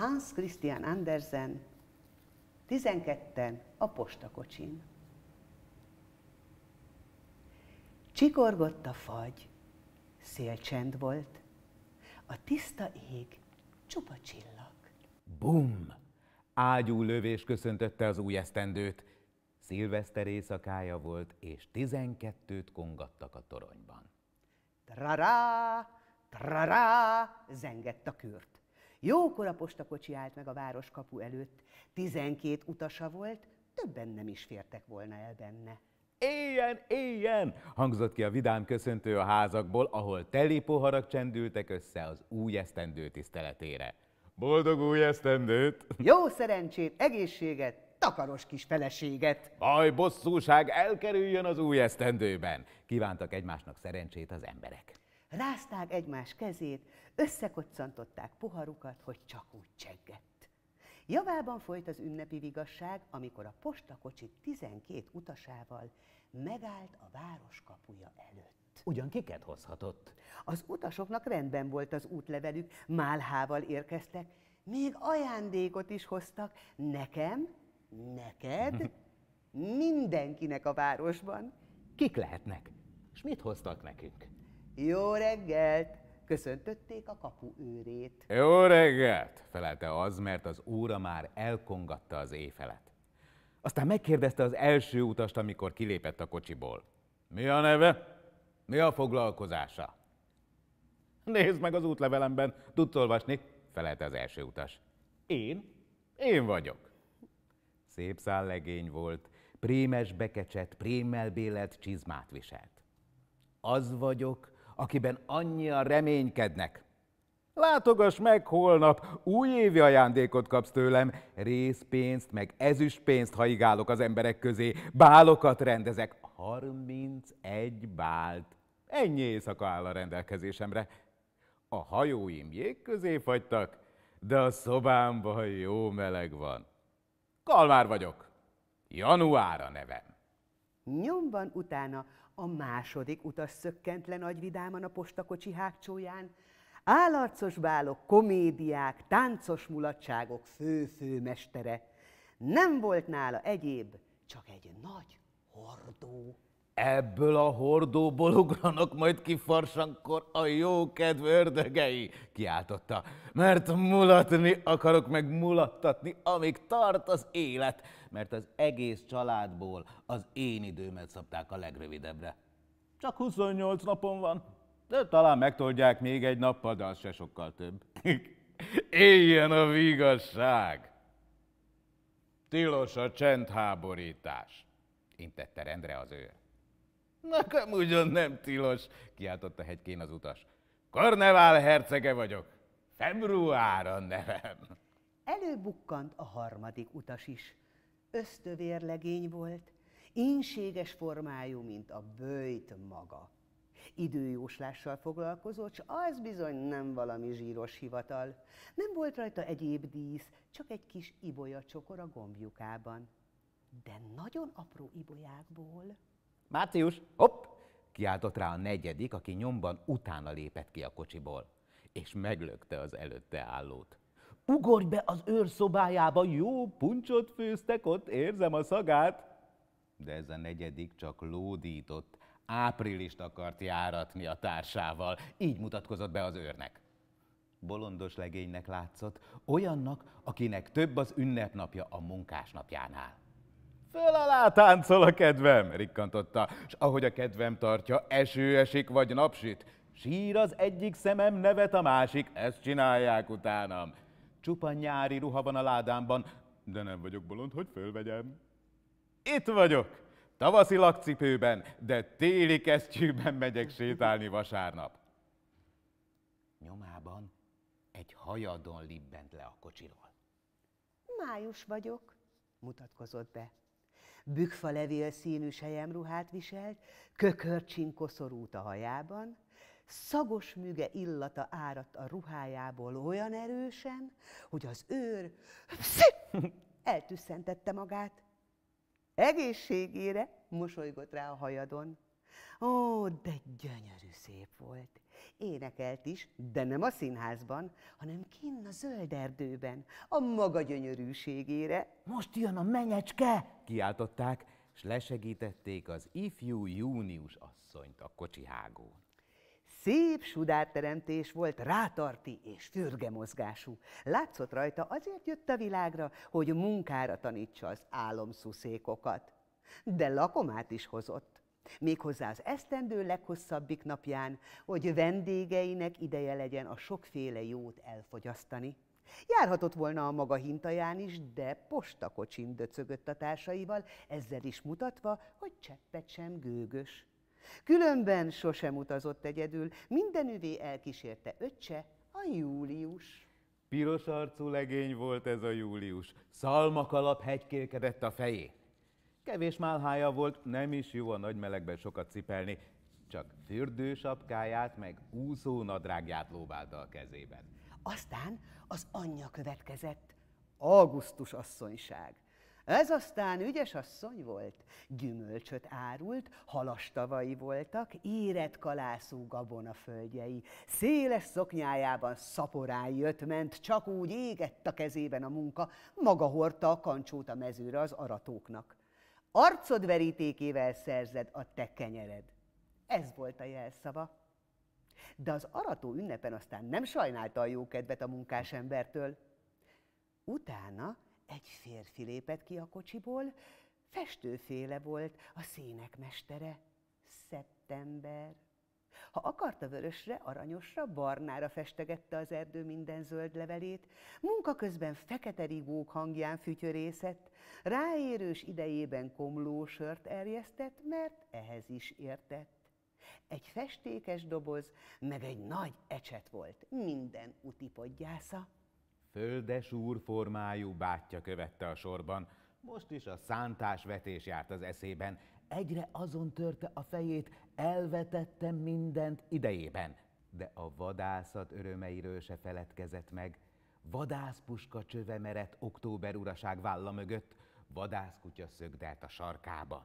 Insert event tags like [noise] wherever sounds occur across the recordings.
Hans Christian Andersen, 12-en a postakocsin. Csikorgott a fagy, szélcsend volt, a tiszta ég csupa csillag. Bum! Ágyú lövés köszöntötte az új esztendőt. Szilveszter éjszakája volt, és tizenkettőt kongattak a toronyban. Trará, trará, zengett a kürt. Jókor a postakocsi állt meg a városkapu előtt. Tizenkét utasa volt, többen nem is fértek volna el benne. Éljen, éljen! hangzott ki a vidám köszöntő a házakból, ahol teli poharak csendültek össze az új esztendő tiszteletére. Boldog új esztendőt! Jó szerencsét, egészséget, takaros kis feleséget! Baj, bosszúság elkerüljön az új esztendőben! Kívántak egymásnak szerencsét az emberek rázták egymás kezét, összekoccantották poharukat, hogy csak úgy cseggett. Javában folyt az ünnepi vigasság, amikor a postakocsi 12 utasával megállt a város kapuja előtt. Ugyan kiket hozhatott? Az utasoknak rendben volt az útlevelük, málhával érkeztek, még ajándékot is hoztak nekem, neked, [laughs] mindenkinek a városban. Kik lehetnek? És mit hoztak nekünk? Jó reggelt! Köszöntötték a kapu őrét. Jó reggelt! felelte az, mert az óra már elkongatta az éjfelet. Aztán megkérdezte az első utast, amikor kilépett a kocsiból. Mi a neve? Mi a foglalkozása? Nézd meg az útlevelemben, tudsz olvasni, felelte az első utas. Én? Én vagyok. Szép szállegény volt, prémes bekecset, prémmel bélelt csizmát viselt. Az vagyok, akiben annyian reménykednek. Látogass meg holnap, új évi ajándékot kapsz tőlem, részpénzt, meg ezüstpénzt haigálok az emberek közé, bálokat rendezek, 31 bált. Ennyi éjszaka áll a rendelkezésemre. A hajóim jég közé fagytak, de a szobámban jó meleg van. Kalmár vagyok. Január a nevem. Nyomban utána a második utas szökkent le vidáman a postakocsi hátsóján. Állarcos bálok, komédiák, táncos mulatságok fő-fő mestere. Nem volt nála egyéb, csak egy nagy hordó ebből a hordóból ugranak majd ki farsankor a jó kedv ördögei, kiáltotta, mert mulatni akarok meg mulattatni, amíg tart az élet, mert az egész családból az én időmet szabták a legrövidebbre. Csak 28 napon van, de talán megtoldják még egy nappal, de az se sokkal több. [laughs] Éljen a vigasság! Tilos a csendháborítás, intette rendre az őr. Nekem ugyan nem tilos, kiáltotta hegykén az utas. Karnevál hercege vagyok. Február a nevem. Előbukkant a harmadik utas is. Ösztövérlegény volt, inséges formájú, mint a bőjt maga. Időjóslással foglalkozott, s az bizony nem valami zsíros hivatal. Nem volt rajta egyéb dísz, csak egy kis ibolya csokor a gombjukában. De nagyon apró ibolyákból. Március, hopp! Kiáltott rá a negyedik, aki nyomban utána lépett ki a kocsiból, és meglökte az előtte állót. Ugorj be az őr szobájába, jó puncsot főztek ott, érzem a szagát! De ez a negyedik csak lódított, áprilist akart járatni a társával, így mutatkozott be az őrnek. Bolondos legénynek látszott, olyannak, akinek több az ünnepnapja a munkásnapjánál tátáncol a kedvem, rikkantotta, és ahogy a kedvem tartja, eső esik vagy napsüt. Sír az egyik szemem, nevet a másik, ezt csinálják utánam. Csupa nyári ruha van a ládámban, de nem vagyok bolond, hogy fölvegyem. Itt vagyok, tavaszi lakcipőben, de téli kesztyűben megyek sétálni vasárnap. Nyomában egy hajadon libbent le a kocsiról. Május vagyok, mutatkozott be levél színű sejemruhát viselt, kökörcsin koszorút a hajában, szagos műge illata áradt a ruhájából olyan erősen, hogy az őr eltüsszentette magát. Egészségére mosolygott rá a hajadon. Ó, de gyönyörű szép volt. Énekelt is, de nem a színházban, hanem kinn a zöld erdőben, a maga gyönyörűségére. Most jön a menyecske! Kiáltották, és lesegítették az ifjú június asszonyt a kocsihágón. Szép sudárteremtés volt, rátarti és fürge mozgású. Látszott rajta, azért jött a világra, hogy munkára tanítsa az álomszuszékokat. De lakomát is hozott méghozzá az esztendő leghosszabbik napján, hogy vendégeinek ideje legyen a sokféle jót elfogyasztani. Járhatott volna a maga hintaján is, de postakocsin döcögött a társaival, ezzel is mutatva, hogy cseppet sem gőgös. Különben sosem utazott egyedül, mindenüvé elkísérte öccse, a Július. Piros arcú legény volt ez a Július. Szalmakalap hegykélkedett a fejét. Kevés málhája volt, nem is jó a nagy melegben sokat cipelni, csak fürdősapkáját meg úszó nadrágját lóbálta a kezében. Aztán az anyja következett, Augustus asszonyság. Ez aztán ügyes asszony volt, gyümölcsöt árult, halastavai voltak, érett kalászú gabona földjei. Széles szoknyájában szaporán jött-ment, csak úgy égett a kezében a munka, maga hordta a kancsót a mezőre az aratóknak arcod verítékével szerzed a te kenyered. Ez volt a jelszava. De az arató ünnepen aztán nem sajnálta a kedvet a munkás embertől. Utána egy férfi lépett ki a kocsiból, festőféle volt a szének mestere. Szeptember. Ha akarta vörösre, aranyosra, barnára festegette az erdő minden zöld levelét, munka közben fekete rigók hangján fütyörészett, ráérős idejében sört erjesztett, mert ehhez is értett. Egy festékes doboz, meg egy nagy ecset volt, minden utipodgyásza. Földes formájú bátyja követte a sorban, most is a vetés járt az eszében, egyre azon törte a fejét, elvetette mindent idejében. De a vadászat örömeiről se feledkezett meg. Vadászpuska csöve merett október uraság válla mögött, vadászkutya szögdelt a sarkában.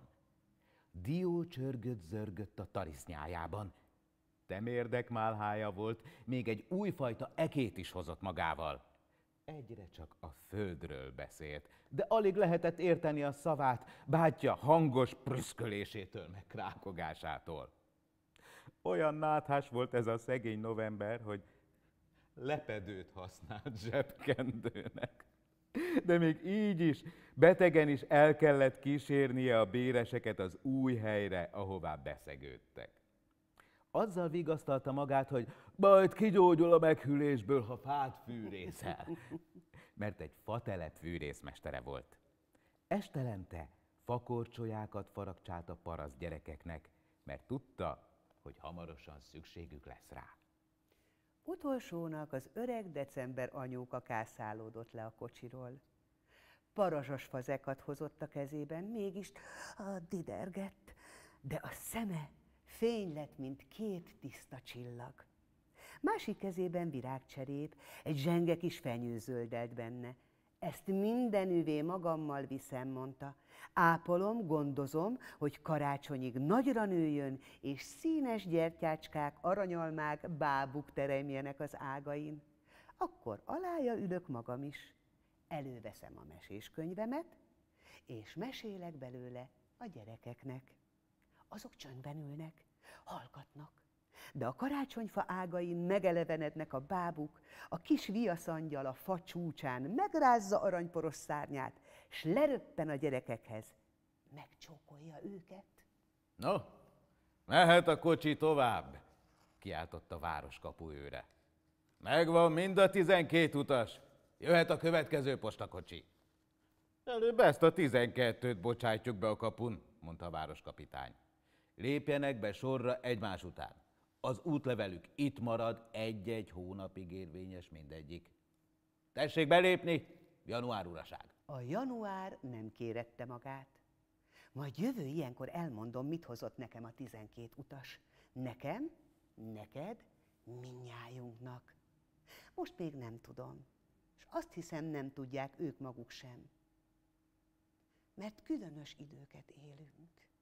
Dió csörgött zörgött a tarisznyájában. Temérdek málhája volt, még egy újfajta ekét is hozott magával egyre csak a földről beszélt, de alig lehetett érteni a szavát bátyja hangos prüszkölésétől, meg krákogásától. Olyan náthás volt ez a szegény november, hogy lepedőt használt zsebkendőnek. De még így is, betegen is el kellett kísérnie a béreseket az új helyre, ahová beszegődtek azzal vigasztalta magát, hogy majd kigyógyul a meghűlésből, ha fát fűrészel. [laughs] Mert egy fatelep fűrészmestere volt. Estelente fakorcsolyákat faragcsált a paraszt gyerekeknek, mert tudta, hogy hamarosan szükségük lesz rá. Utolsónak az öreg december anyóka kászálódott le a kocsiról. Parazsas fazekat hozott a kezében, mégis a didergett, de a szeme Fény lett, mint két tiszta csillag. Másik kezében virágcserép, egy zsenge kis fenyőzöldelt benne. Ezt minden üvé magammal viszem, mondta. Ápolom, gondozom, hogy karácsonyig nagyra nőjön, és színes gyertyácskák, aranyalmák, bábuk teremjenek az ágain. Akkor alája ülök magam is. Előveszem a meséskönyvemet, és mesélek belőle a gyerekeknek. Azok csöndben ülnek, hallgatnak. De a karácsonyfa ágain megelevenednek a bábuk, a kis viaszangyal a fa csúcsán megrázza aranyporos szárnyát, s leröppen a gyerekekhez, megcsókolja őket. No, mehet a kocsi tovább, kiáltott a város kapujőre. Megvan mind a tizenkét utas, jöhet a következő postakocsi. Előbb ezt a tizenkettőt bocsájtjuk be a kapun, mondta a városkapitány. Lépjenek be sorra egymás után. Az útlevelük itt marad, egy-egy hónapig érvényes mindegyik. Tessék belépni, január uraság. A január nem kérette magát. Majd jövő ilyenkor elmondom, mit hozott nekem a tizenkét utas. Nekem, neked, minnyájunknak. Most még nem tudom, és azt hiszem nem tudják ők maguk sem. Mert különös időket élünk.